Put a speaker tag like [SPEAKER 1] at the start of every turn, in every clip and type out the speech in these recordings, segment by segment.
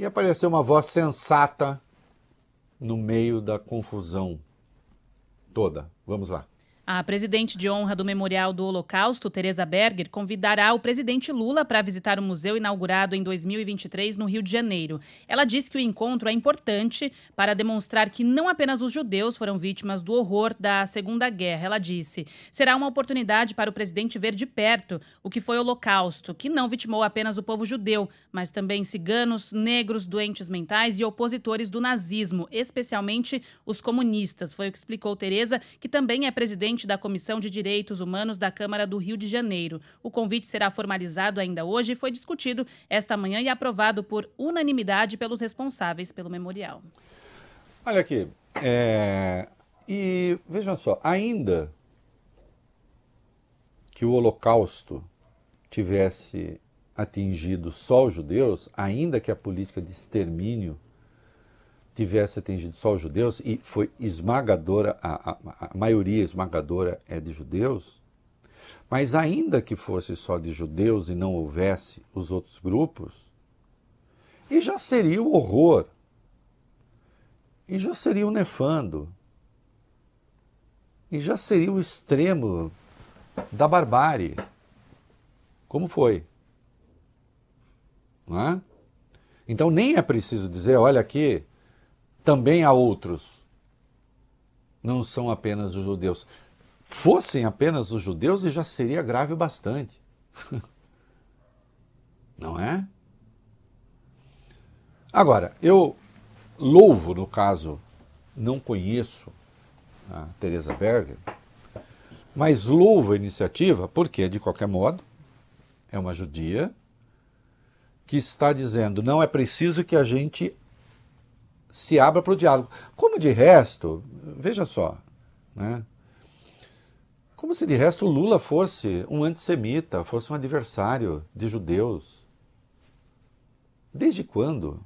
[SPEAKER 1] E apareceu uma voz sensata no meio da confusão toda. Vamos lá.
[SPEAKER 2] A presidente de honra do Memorial do Holocausto, Teresa Berger, convidará o presidente Lula para visitar o museu inaugurado em 2023 no Rio de Janeiro. Ela diz que o encontro é importante para demonstrar que não apenas os judeus foram vítimas do horror da Segunda Guerra. Ela disse: será uma oportunidade para o presidente ver de perto o que foi o Holocausto, que não vitimou apenas o povo judeu, mas também ciganos, negros, doentes mentais e opositores do nazismo, especialmente os comunistas. Foi o que explicou Teresa, que também é presidente presidente da Comissão de Direitos Humanos da Câmara do Rio de Janeiro. O convite será formalizado ainda hoje e foi discutido esta manhã e aprovado por unanimidade pelos responsáveis pelo memorial.
[SPEAKER 1] Olha aqui, é... e vejam só, ainda que o Holocausto tivesse atingido só os judeus, ainda que a política de extermínio tivesse atingido só os judeus e foi esmagadora, a, a, a maioria esmagadora é de judeus, mas ainda que fosse só de judeus e não houvesse os outros grupos, e já seria o horror, e já seria o nefando, e já seria o extremo da barbárie, como foi. Não é? Então nem é preciso dizer, olha aqui, também a outros. Não são apenas os judeus. Fossem apenas os judeus e já seria grave o bastante. Não é? Agora, eu louvo, no caso, não conheço a Teresa Berger, mas louvo a iniciativa porque, de qualquer modo, é uma judia que está dizendo não é preciso que a gente se abra para o diálogo. Como de resto, veja só, né? Como se de resto Lula fosse um antissemita, fosse um adversário de judeus. Desde quando?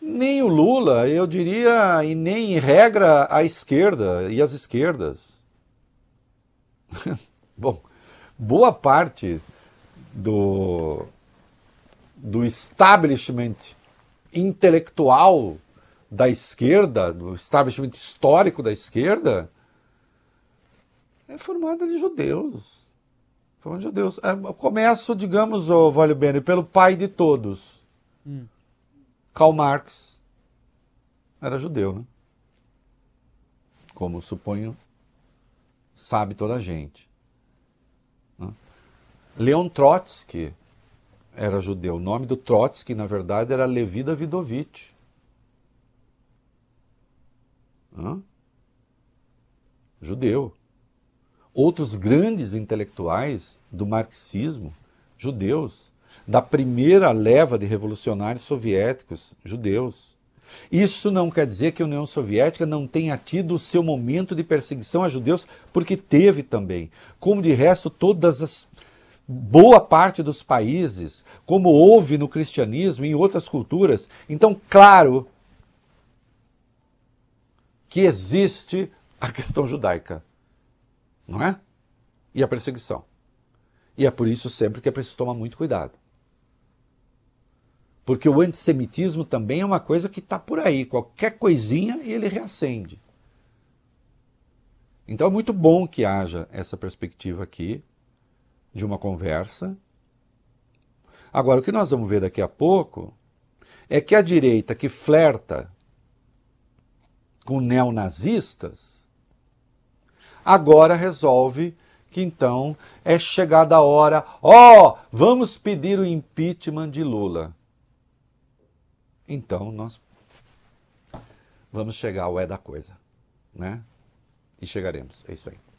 [SPEAKER 1] Nem o Lula, eu diria, e nem em regra a esquerda e as esquerdas. Bom, boa parte do, do establishment intelectual da esquerda, do establishment histórico da esquerda, é formada de judeus. Formada de judeus. É, começo, digamos, o oh, Vale Bene, pelo pai de todos. Hum. Karl Marx era judeu, né? Como suponho, sabe toda a gente. Leon Trotsky era judeu. O nome do Trotsky, na verdade, era Levi Davidovich. Hã? Judeu. Outros grandes intelectuais do marxismo, judeus. Da primeira leva de revolucionários soviéticos, judeus. Isso não quer dizer que a União Soviética não tenha tido o seu momento de perseguição a judeus, porque teve também. Como de resto, todas as boa parte dos países, como houve no cristianismo e em outras culturas. Então, claro que existe a questão judaica, não é? E a perseguição. E é por isso sempre que é preciso tomar muito cuidado. Porque o antissemitismo também é uma coisa que está por aí, qualquer coisinha e ele reacende. Então é muito bom que haja essa perspectiva aqui, de uma conversa. Agora, o que nós vamos ver daqui a pouco é que a direita que flerta com neonazistas agora resolve que então é chegada a hora, ó, oh, vamos pedir o impeachment de Lula. Então nós vamos chegar ao é da coisa, né? E chegaremos. É isso aí.